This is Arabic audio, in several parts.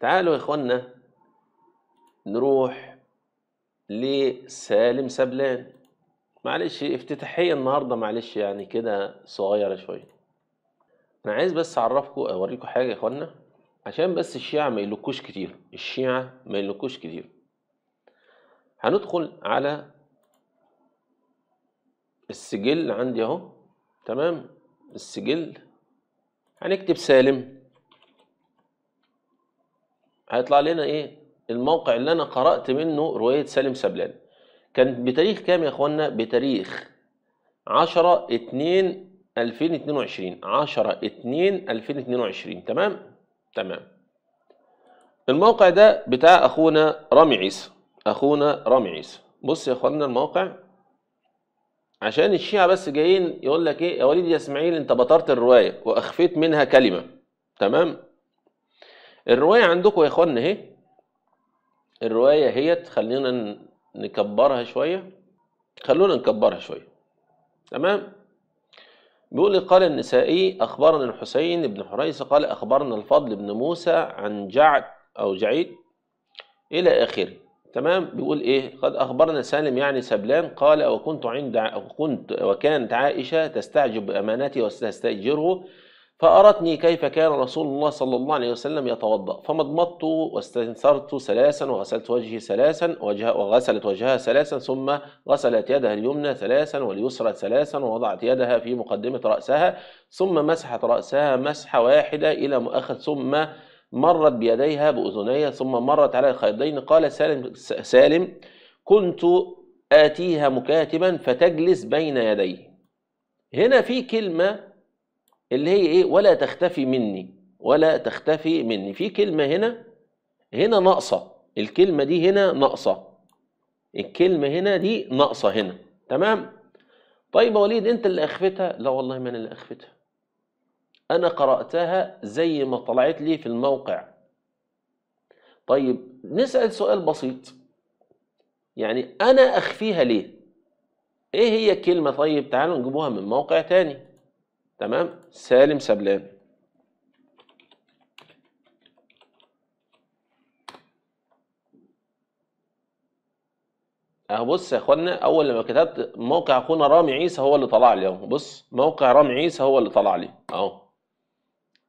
تعالوا يا إخوانا نروح لسالم سبلان معلش افتتاحية النهاردة معلش يعني كده صغيرة شوية أنا عايز بس أعرفكم أوريكم حاجة يا إخوانا عشان بس الشيعة ما يلوكوش كتير الشيعة ما يلوكوش كتير هندخل على السجل عندي اهو تمام السجل هنكتب سالم هيطلع لنا ايه الموقع اللي انا قرات منه روايه سالم سبلان كان بتاريخ كام يا اخوانا بتاريخ 10 2 2022 10 2 2022 تمام تمام الموقع ده بتاع اخونا رامي عيسى اخونا رامي عيسى بص يا اخوانا الموقع عشان الشيعة بس جايين يقول لك ايه يا وليد يا اسماعيل انت بطرت الرواية واخفيت منها كلمة تمام الروايه عندكم يا اخوانا اهي الروايه هي خلينا نكبرها شويه خلونا نكبرها شويه تمام بيقول قال النسائي اخبرنا الحسين بن حريث قال اخبرنا الفضل بن موسى عن جعد او جعيد الى اخره تمام بيقول ايه قد اخبرنا سالم يعني سبلان قال وكنت عند وكنت وكانت عائشه تستعجب بامانته وتستاجره فأرتني كيف كان رسول الله صلى الله عليه وسلم يتوضأ فمضمضت واستنثرت ثلاثا وغسلت وجهي ثلاثا وجه وغسلت وجهها ثلاثا ثم غسلت يدها اليمنى ثلاثا واليسرى ثلاثا ووضعت يدها في مقدمة رأسها ثم مسحت رأسها مسحة واحدة إلى مؤخر ثم مرت بيديها بأذنيها ثم مرت على الخدين قال سالم, سالم كنت آتيها مكاتبا فتجلس بين يديه هنا في كلمة اللي هي ايه ولا تختفي مني ولا تختفي مني في كلمه هنا هنا ناقصه الكلمه دي هنا ناقصه الكلمه هنا دي ناقصه هنا تمام طيب يا وليد انت اللي اخفتها لا والله ما انا اللي اخفتها انا قراتها زي ما طلعت لي في الموقع طيب نسال سؤال بسيط يعني انا اخفيها ليه ايه هي الكلمه طيب تعالوا نجيبوها من موقع تاني تمام سالم سبلان اهو بص يا اخوانا اول لما كتبت موقع اخونا رامي عيسى هو اللي طلع لي اهو بص موقع رامي عيسى هو اللي طلع لي اهو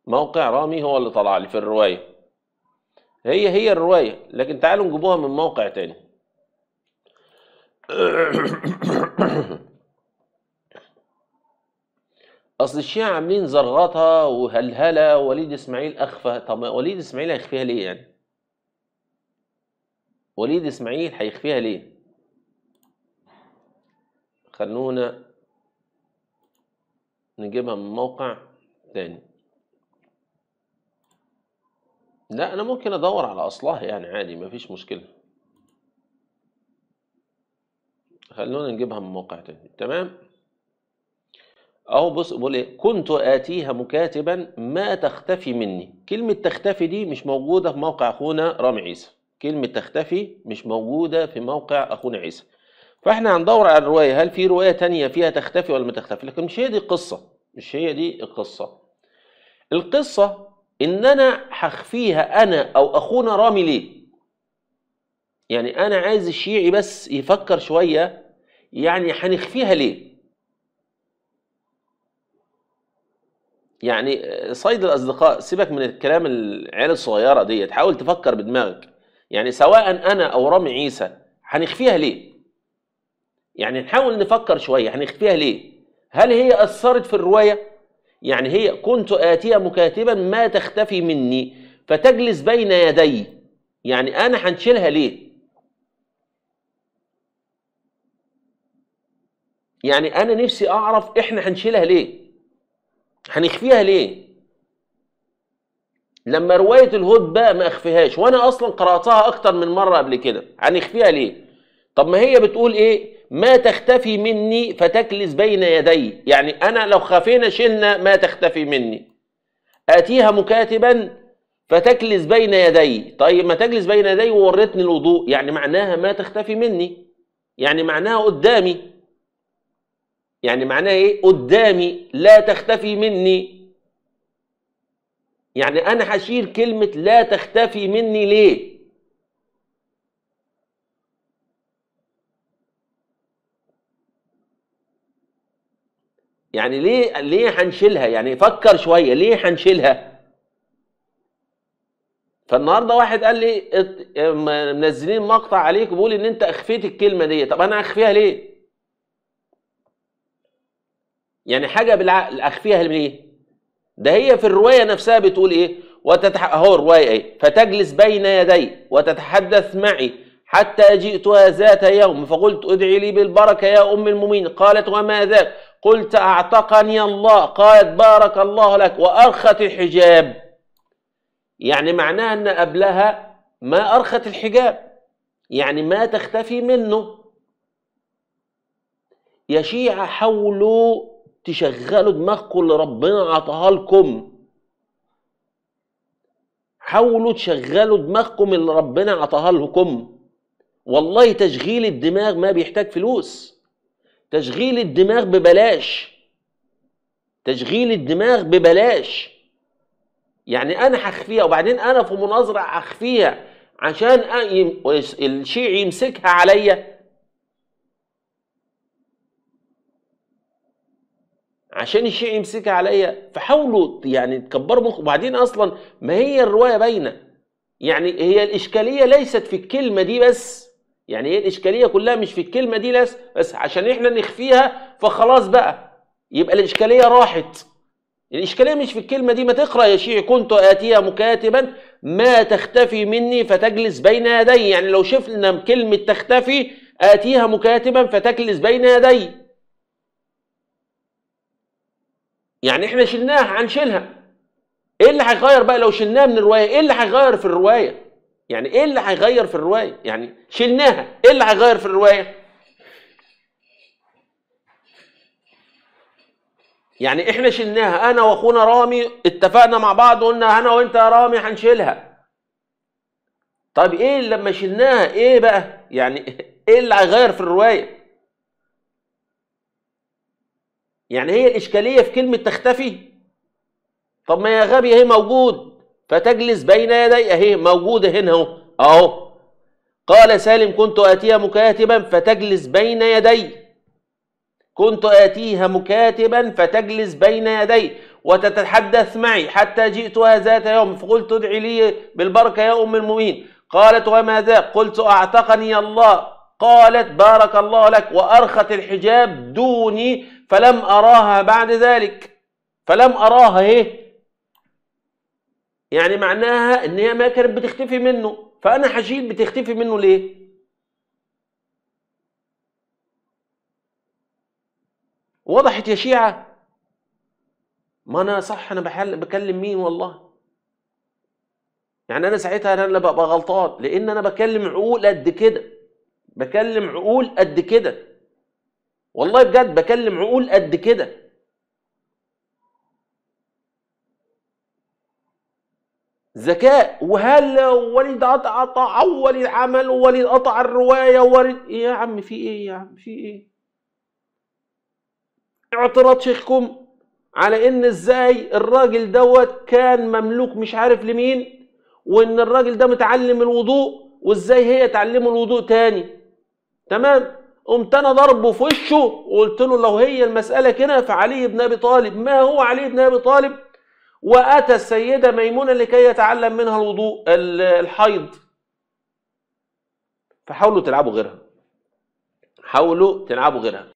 موقع رامي هو اللي طلع لي في الروايه هي هي الروايه لكن تعالوا نجيبوها من موقع تاني اصل الشيعه عاملين زرغطه وهلهله وليد اسماعيل اخفى طب وليد اسماعيل هيخفيها ليه يعني وليد اسماعيل هيخفيها ليه خلونا نجيبها من موقع تاني لا انا ممكن ادور على اصلها يعني عادي مفيش مشكله خلونا نجيبها من موقع تاني تمام اهو بص بقول ايه كنت اتيها مكاتبا ما تختفي مني كلمه تختفي دي مش موجوده في موقع اخونا رامي عيسى كلمه تختفي مش موجوده في موقع اخونا عيسى فاحنا هندور على الروايه هل في روايه تانية فيها تختفي ولا ما تختفي لكن مش هي دي القصه مش هي دي القصه القصه ان انا هخفيها انا او اخونا رامي ليه يعني انا عايز الشيعي بس يفكر شويه يعني هنخفيها ليه يعني صيد الاصدقاء سيبك من الكلام العيال الصغيره ديت حاول تفكر بدماغك يعني سواء انا او رامي عيسى هنخفيها ليه يعني نحاول نفكر شويه هنخفيها ليه هل هي اثرت في الروايه يعني هي كنت اتيها مكاتبا ما تختفي مني فتجلس بين يدي يعني انا هنشيلها ليه يعني انا نفسي اعرف احنا هنشيلها ليه هنخفيها ليه لما روايه الهود بقى ما اخفيهاش وانا اصلا قراتها اكتر من مره قبل كده هنخفيها ليه طب ما هي بتقول ايه ما تختفي مني فتكلس بين يدي يعني انا لو خفينا شلنا ما تختفي مني اتيها مكاتبا فتجلس بين يدي طيب ما تجلس بين يدي وورتني الوضوء يعني معناها ما تختفي مني يعني معناها قدامي يعني معناها ايه قدامي لا تختفي مني يعني انا هشيل كلمه لا تختفي مني ليه يعني ليه ليه هنشيلها يعني فكر شويه ليه هنشيلها فالنهارده واحد قال لي منزلين مقطع عليك بيقول ان انت اخفيت الكلمه دي طب انا اخفيها ليه يعني حاجه بالعقل اخفيها ليه ده هي في الروايه نفسها بتقول ايه وتتح... اهو الروايه ايه فتجلس بين يدي وتتحدث معي حتى جئتها ذات يوم فقلت ادعي لي بالبركه يا ام المؤمنين قالت وما ذاك قلت اعتقني الله قالت بارك الله لك وارخت الحجاب يعني معناها ان قبلها ما ارخت الحجاب يعني ما تختفي منه يشيع حول تشغلوا دماغكم اللي ربنا عطاها لكم حاولوا تشغلوا دماغكم اللي ربنا عطاها لكم والله تشغيل الدماغ ما بيحتاج فلوس تشغيل الدماغ ببلاش تشغيل الدماغ ببلاش يعني انا هخفيها وبعدين انا في مناظره اخفيها عشان الشيعي يمسكها عليا عشان الشيعي يمسكها عليا فحاولوا يعني تكبروا مخ وبعدين اصلا ما هي الروايه باينه يعني هي الاشكاليه ليست في الكلمه دي بس يعني هي الاشكاليه كلها مش في الكلمه دي بس بس عشان احنا نخفيها فخلاص بقى يبقى الاشكاليه راحت الاشكاليه مش في الكلمه دي ما تقرا يا شيعي كنت اتيها مكاتبا ما تختفي مني فتجلس بين يدي يعني لو شفنا كلمه تختفي اتيها مكاتبا فتجلس بين يدي يعني احنا شلناها هنشيلها ايه اللي هيغير بقى لو شلناها من الروايه ايه اللي هيغير في الروايه يعني ايه اللي هيغير في الروايه يعني شلناها ايه اللي هيغير في الروايه يعني احنا شلناها انا واخونا رامي اتفقنا مع بعض قلنا انا وانت يا رامي هنشيلها طب ايه لما شلناها ايه بقى يعني ايه اللي هيغير في الروايه يعني هي الإشكالية في كلمة تختفي طب ما يا غبي أهي موجود فتجلس بين يدي أهي موجودة هنا أهو أهو قال سالم كنت آتيها مكاتبا فتجلس بين يدي كنت آتيها مكاتبا فتجلس بين يدي وتتحدث معي حتى جئتها ذات يوم فقلت ادعي لي بالبركة يا أم المؤمنين قالت وما قلت أعتقني الله قالت بارك الله لك وأرخت الحجاب دوني فلم أراها بعد ذلك فلم أراها إيه؟ يعني معناها إن هي ما كانت بتختفي منه فأنا حشيل بتختفي منه ليه؟ وضحت يا شيعة؟ ما أنا صح أنا بحل بكلم مين والله؟ يعني أنا ساعتها أنا اللي ببقى غلطان لأن أنا بكلم عقول قد كده بكلم عقول قد كده والله بجد بكلم عقول قد كده ذكاء وهل وليد قطع قطع وليد عمل وليد قطع الروايه وليد ايه يا عم في ايه يا عم في ايه اعتراض شيخكم على ان ازاي الراجل دوت كان مملوك مش عارف لمين وان الراجل ده متعلم الوضوء وازاي هي تعلمه الوضوء تاني تمام قمت انا ضربه في وشه وقلت له لو هي المساله كده فعلي بن ابي طالب ما هو علي بن ابي طالب واتى السيده ميمونه لكي يتعلم منها الوضوء الحيض فحاولوا تلعبوا غيرها حاولوا تلعبوا غيرها